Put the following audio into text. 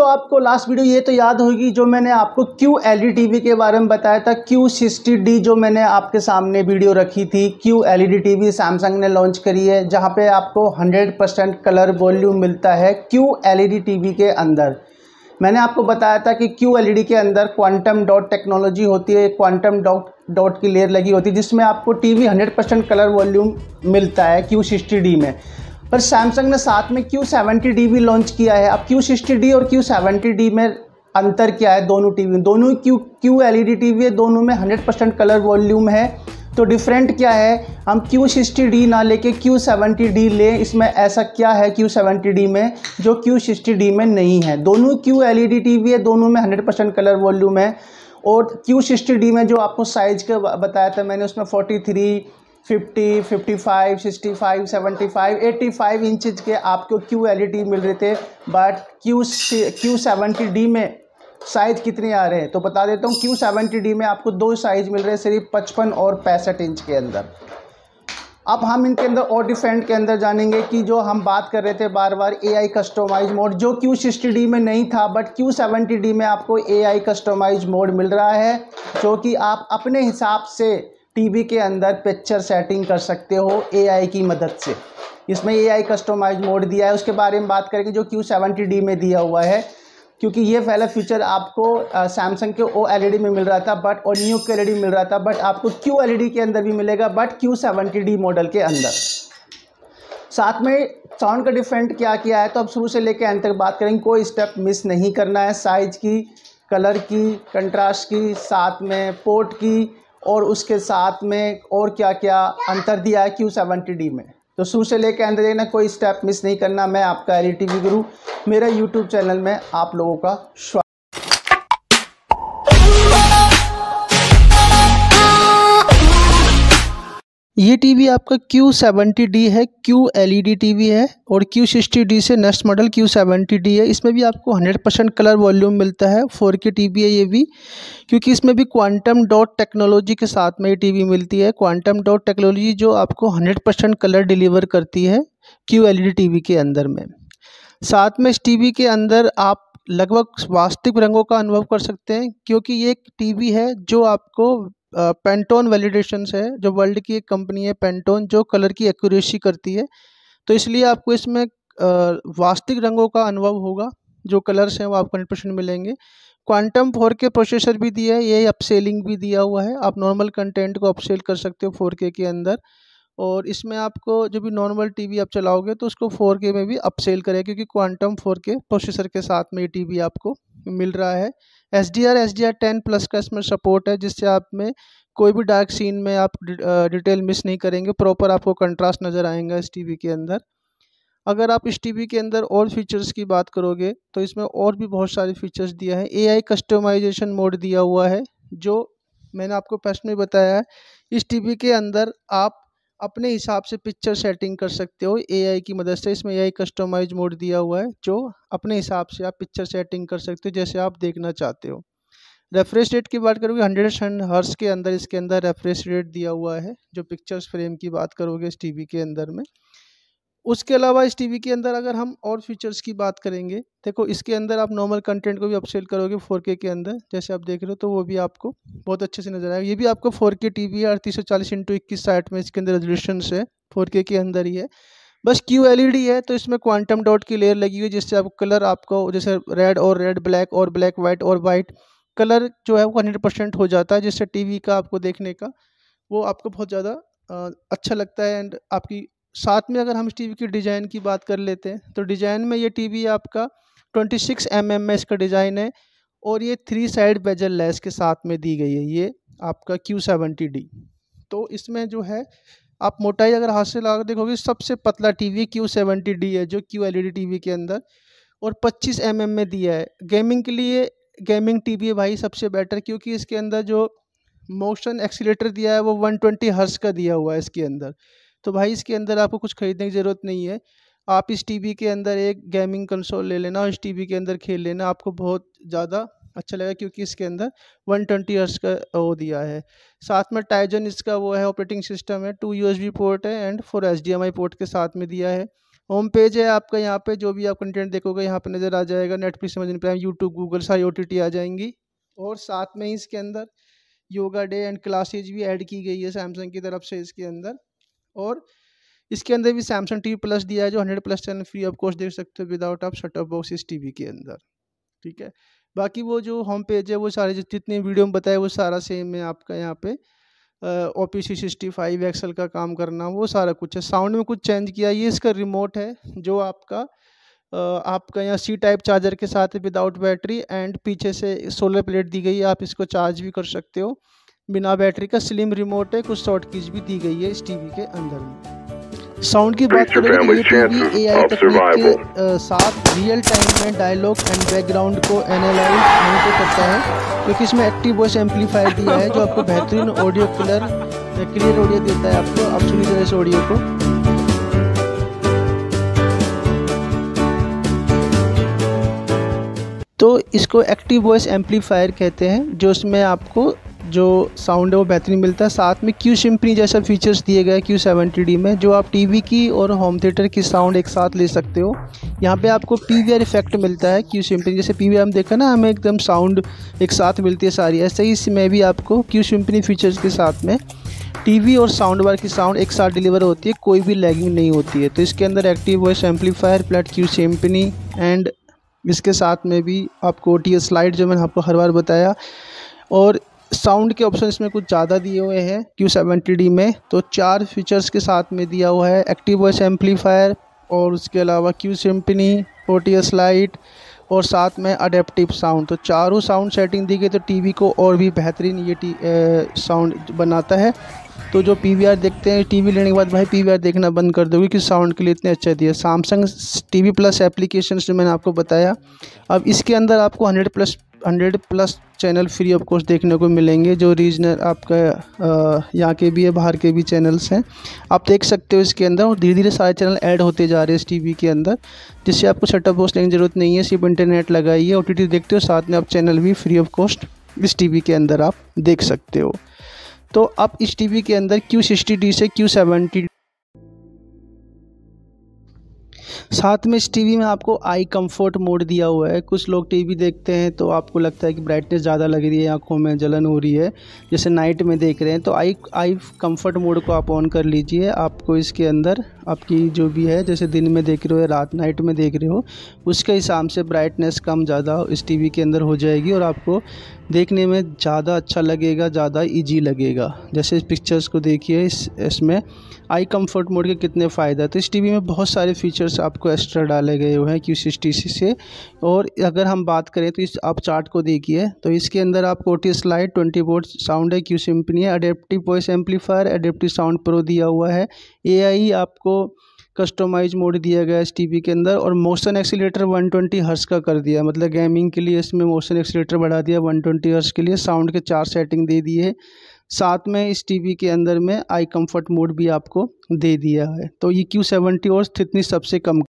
दोस्तों आपको last video ये तो याद होगी जो मैंने आपको क्यू एल ई टी के बारे में बताया था क्यू सिक्सटी डी जो मैंने आपके सामने वीडियो रखी थी Q L E D T V Samsung ने लॉन्च करी है जहाँ पे आपको 100 परसेंट कलर वॉल्यूम मिलता है Q L E D T V के अंदर मैंने आपको बताया था कि क्यू एल e के अंदर क्वांटम डॉट टेक्नोलॉजी होती है क्वांटम डॉट डॉट की लेयर लगी होती है जिसमें आपको T V percent colour volume मिलता है क्यू सिक्सटी डी में पर सैमसंग ने साथ में क्यू सेवेंटी डी भी लॉन्च किया है अब क्यू सिक्सटी डी और क्यू सेवेंटी डी में अंतर क्या है दोनों टी में दोनों Q Q L E D T V है दोनों में हंड्रेड परसेंट कलर वॉल्यूम है तो डिफरेंट क्या है हम क्यू सिक्सटी डी ना लेके क्यू सेवेंटी डी लें इसमें ऐसा क्या है क्यू सेवेंटी डी में जो क्यू सिक्सटी डी में नहीं है दोनों Q L E D T V है दोनों में हंड्रेड परसेंट कलर वॉल्यूम है और क्यू सिक्सटी डी में जो आपको साइज़ का बताया था मैंने उसमें forty three fifty fifty five sixty five seventy five eighty five inches के आपको क्यू एल ई डी मिल रहे थे but Q Q seventy D में साइज कितने आ रहे हैं तो बता देता हूँ क्यू सेवेंटी डी में आपको दो साइज मिल रहे हैं सिर्फ पचपन और पैंसठ इंच के अंदर अब हम इनके अंदर और डिफेंड के अंदर जानेंगे कि जो हम बात कर रहे थे बार बार ए आई कस्टोमाइज मोड जो क्यू सिक्सटी डी में नहीं था बट क्यू सेवेंटी डी में आपको ए आई कस्टोमाइज मोड मिल रहा है जो कि आप अपने हिसाब से टीवी के अंदर पिक्चर सेटिंग कर सकते हो एआई की मदद से इसमें एआई कस्टमाइज मोड दिया है उसके बारे में बात करेंगे जो क्यू सेवेंटी डी में दिया हुआ है क्योंकि ये पहला फीचर आपको सैमसंग के ओ एल e में मिल रहा था बट और न्यू के एल मिल रहा था बट आपको क्यू एल e के अंदर भी मिलेगा but Q seventy D model के अंदर साथ में साउंड का डिफरेंट क्या किया है तो अब शुरू से लेकर अंत तक बात करेंगे कोई स्टेप मिस नहीं करना है साइज की कलर की कंट्रास्ट की साथ में पोर्ट की और उसके साथ में और क्या क्या अंतर दिया है क्यू सेवेंटी डी में तो शुरू से लेकर अंदर लेना कोई स्टेप मिस नहीं करना मैं आपका एल टी वी गुरु मेरा यूट्यूब चैनल में आप लोगों का स्वागत ये टीवी आपका Q70D है डी टी e टीवी है और Q60D से नेक्स्ट मॉडल Q70D है इसमें भी आपको 100 परसेंट कलर वॉल्यूम मिलता है 4K टीवी है ये भी क्योंकि इसमें भी क्वांटम डॉट टेक्नोलॉजी के साथ में ये टीवी मिलती है क्वांटम डॉट टेक्नोलॉजी जो आपको 100 परसेंट कलर डिलीवर करती है क्यू एल e टीवी के अंदर में साथ में इस टीवी के अंदर आप लगभग वास्तविक रंगों का अनुभव कर सकते हैं क्योंकि ये एक टीवी है जो आपको पेंटोन वैलिडेशंस है जो वर्ल्ड की एक कंपनी है पेंटोन जो कलर की एक्यूरेसी करती है तो इसलिए आपको इसमें वास्तविक रंगों का अनुभव होगा जो कलर्स हैं वो आपको हंड्रेड मिलेंगे क्वांटम फोर के प्रोसेसर भी दिया है ये अपसेलिंग भी दिया हुआ है आप नॉर्मल कंटेंट को अपसेल कर सकते हो फोर के अंदर और इसमें आपको जो भी नॉर्मल टीवी आप चलाओगे तो उसको फोर के में भी अपसेल करें क्योंकि क्वांटम फोर के प्रोसेसर के साथ में ये टीवी आपको मिल रहा है S D R S D R ten plus का इसमें सपोर्ट है जिससे आप में कोई भी डार्क सीन में आप डिटेल मिस नहीं करेंगे प्रॉपर आपको कंट्रास्ट नज़र आएगा इस वी के अंदर अगर आप इस वी के अंदर और फीचर्स की बात करोगे तो इसमें और भी बहुत सारे फीचर्स दिया है आई कस्टमाइजेशन मोड दिया हुआ है जो मैंने आपको फर्स्ट में बताया है इस टीवी के अंदर आप अपने हिसाब से पिक्चर सेटिंग कर सकते हो एआई की मदद से इसमें एआई कस्टमाइज मोड दिया हुआ है जो अपने हिसाब से आप पिक्चर सेटिंग कर सकते हो जैसे आप देखना चाहते हो रेफरेंस रेट की बात करोगे हंड्रेड एंड हर्स के अंदर इसके अंदर रेफरेंस रेट दिया हुआ है जो पिक्चर्स फ्रेम की बात करोगे इस टी के अंदर में उसके अलावा इस टीवी के अंदर अगर हम और फीचर्स की बात करेंगे देखो इसके अंदर आप नॉर्मल कंटेंट को भी अपसेल करोगे 4K के अंदर जैसे आप देख रहे हो तो वो भी आपको बहुत अच्छे से नजर आएगा ये भी आपको 4K टीवी है अड़तीस सौ चालीस इंटू इक्कीस साठ में इसके अंदर रेजोल्यूशन है फोर के अंदर ही है बस क्यू एल e है तो इसमें क्वांटम डॉट की लेयर लगी हुई जिससे आप कलर आपको जैसे रेड और रेड ब्लैक और ब्लैक वाइट और वाइट कलर जो है वो हंड्रेड परसेंट हो जाता है जिससे टीवी का आपको देखने का वो आपको बहुत ज़्यादा अच्छा लगता है एंड आपकी साथ में अगर हम इस टीवी की डिज़ाइन की बात कर लेते हैं तो डिज़ाइन में ये टीवी आपका 26 सिक्स एम एम में इसका डिज़ाइन है और ये थ्री साइड बेजल लेस के साथ में दी गई है ये आपका क्यू सेवेंटी डी तो इसमें जो है आप मोटाई अगर हाथ से लगा देखोगे सबसे पतला टीवी क्यू सेवेंटी डी है जो क्यू एल टीवी के अंदर और 25 एम mm में दिया है गेमिंग के लिए गेमिंग टीवी है भाई सबसे बेटर क्योंकि इसके अंदर जो मोशन एक्सीटर दिया है वो 120 हर्स का दिया हुआ है इसके अंदर तो भाई इसके अंदर आपको कुछ ख़रीदने की ज़रूरत नहीं है आप इस टीवी के अंदर एक गेमिंग कंसोल ले लेना और इस टीवी के अंदर खेल लेना आपको बहुत ज़्यादा अच्छा लगेगा क्योंकि इसके अंदर 120 ट्वेंटी का वो दिया है साथ में टाइजन इसका वो है ऑपरेटिंग सिस्टम है टू यू पोर्ट है एंड फोर एच पोर्ट के साथ में दिया है होम पेज है आपका यहाँ पे जो भी आप कंटेंट देखोगे यहाँ पे नज़र आ जाएगा नेटफ्लिक्स समझ प्राइम यूट्यूब गूगल सारी ओ आ जाएंगी और साथ में ही इसके अंदर योगा डे एंड क्लासेज भी ऐड की गई है सैमसंग की तरफ से इसके अंदर और इसके अंदर भी सैमसंग टी प्लस दिया है जो hundred plus channel free of cost देख सकते हो विदाउट आप सेटअप इस टी के अंदर ठीक है बाकी वो जो होम पेज है वो सारे जितने वीडियो में बताए वो सारा सेम है आपका यहाँ पे O P C sixty five excel का काम करना वो सारा कुछ है साउंड में कुछ चेंज किया ये इसका रिमोट है जो आपका आपका यहाँ सी टाइप चार्जर के साथ है विदाउट बैटरी एंड पीछे से सोलर प्लेट दी गई है आप इसको चार्ज भी कर सकते हो बिना बैटरी का स्लिम रिमोट है कुछ शॉर्ट कीज भी दी गई है इस टीवी के अंदर में साउंड की बात करें तो ये टीवी ए आई तकनीक के साथ रियल टाइम में डायलॉग एंड बैकग्राउंड को एनालाइज नहीं तो करता है क्योंकि इसमें एक्टिव वॉइस एम्पलीफायर दिया है जो आपको बेहतरीन ऑडियो क्लियर क्लियर ऑडियो देता है आपको आप सुनी तरह से ऑडियो को तो इसको एक्टिव वॉइस एम्पलीफायर कहते हैं जो इसमें आपको जो साउंड है वो बेहतरीन मिलता है साथ में क्यू शिम्पनी जैसा फीचर्स दिए गए क्यू सेवेंटी डी में जो आप टीवी की और होम थिएटर की साउंड एक साथ ले सकते हो यहाँ पे आपको पी वी आर इफेक्ट मिलता है क्यू शिम्पनी जैसे पी वी आर हम देखा ना हमें एकदम साउंड एक साथ मिलती है सारी ऐसे ही इसमें भी आपको क्यू शिम्पनी फीचर्स के साथ में टीवी और साउंड बार की साउंड एक साथ डिलीवर होती है कोई भी लैगिंग नहीं होती है तो इसके अंदर एक्टिव वॉइस एम्पलीफायर प्लट क्यू सिम्पनी एंड इसके साथ में भी आपको टी स्लाइड जो मैंने आपको हर बार बताया और साउंड के ऑप्शन इसमें कुछ ज़्यादा दिए हुए हैं क्यू सेवेंटी डी में तो चार फीचर्स के साथ में दिया हुआ है एक्टिव वॉइस एम्पलीफायर और उसके अलावा क्यू सिम्पनी ओटीएस लाइट और साथ में अडेप्टिव साउंड तो चारों साउंड सेटिंग दी गई तो टीवी को और भी बेहतरीन ये टी साउंड बनाता है तो जो पी देखते हैं टीवी लेने के बाद भाई पी देखना बंद कर दोगे कि साउंड के लिए इतने अच्छा दिया Samsung T V plus application जो मैंने आपको बताया अब इसके अंदर आपको hundred plus hundred plus channel free of course देखने को मिलेंगे जो रीजनल आपका यहाँ के भी है बाहर के भी चैनल्स हैं आप देख सकते हो इसके अंदर और धीरे धीरे सारे चैनल ऐड होते जा रहे हैं इस टीवी के अंदर जिससे आपको सेटअप बॉक्स लेने की ज़रूरत नहीं है सिर्फ इंटरनेट लगाइए ओ टी देखते हो साथ में आप चैनल भी फ्री ऑफ कॉस्ट इस टी के अंदर आप देख सकते हो तो आप इस टी के अंदर क्यू सिक्सटी से क्यू सेवेंटी साथ में इस टीवी में आपको आई कंफर्ट मोड दिया हुआ है कुछ लोग टीवी देखते हैं तो आपको लगता है कि ब्राइटनेस ज़्यादा लग रही है आँखों में जलन हो रही है जैसे नाइट में देख रहे हैं तो आई आई कंफर्ट मोड को आप ऑन कर लीजिए आपको इसके अंदर आपकी जो भी है जैसे दिन में देख रहे हो या रात नाइट में देख रहे हो उसके हिसाब से ब्राइटनेस कम ज़्यादा इस टी के अंदर हो जाएगी और आपको देखने में ज़्यादा अच्छा लगेगा ज़्यादा ईजी लगेगा जैसे इस पिक्चर्स को देखिए इस इसमें आई कम्फर्ट मोड के कितने फ़ायदा तो इस टी में बहुत सारे फीचर्स फ़ीचर्स आपको एक्स्ट्रा डाले गए हुए हैं क्यू सिक्सटी से और अगर हम बात करें तो इस आप चार्ट को देखिए तो इसके अंदर आपको T slide twenty board sound है क्यू सिम्पनी है adaptive voice amplifier adaptive sound pro दिया हुआ है ए आपको कस्टमाइज मोड दिया गया है इस टीवी के अंदर और मोशन एक्सीटर 120 ट्वेंटी हर्स का कर दिया मतलब गेमिंग के लिए इसमें मोशन एक्सीटर बढ़ा दिया 120 ट्वेंटी हर्स के लिए साउंड के चार सेटिंग दे दिए साथ में इस टीवी के अंदर में आई कंफर्ट मोड भी आपको दे दिया है तो ये क्यू सेवेंटी और स्थितनी सबसे कम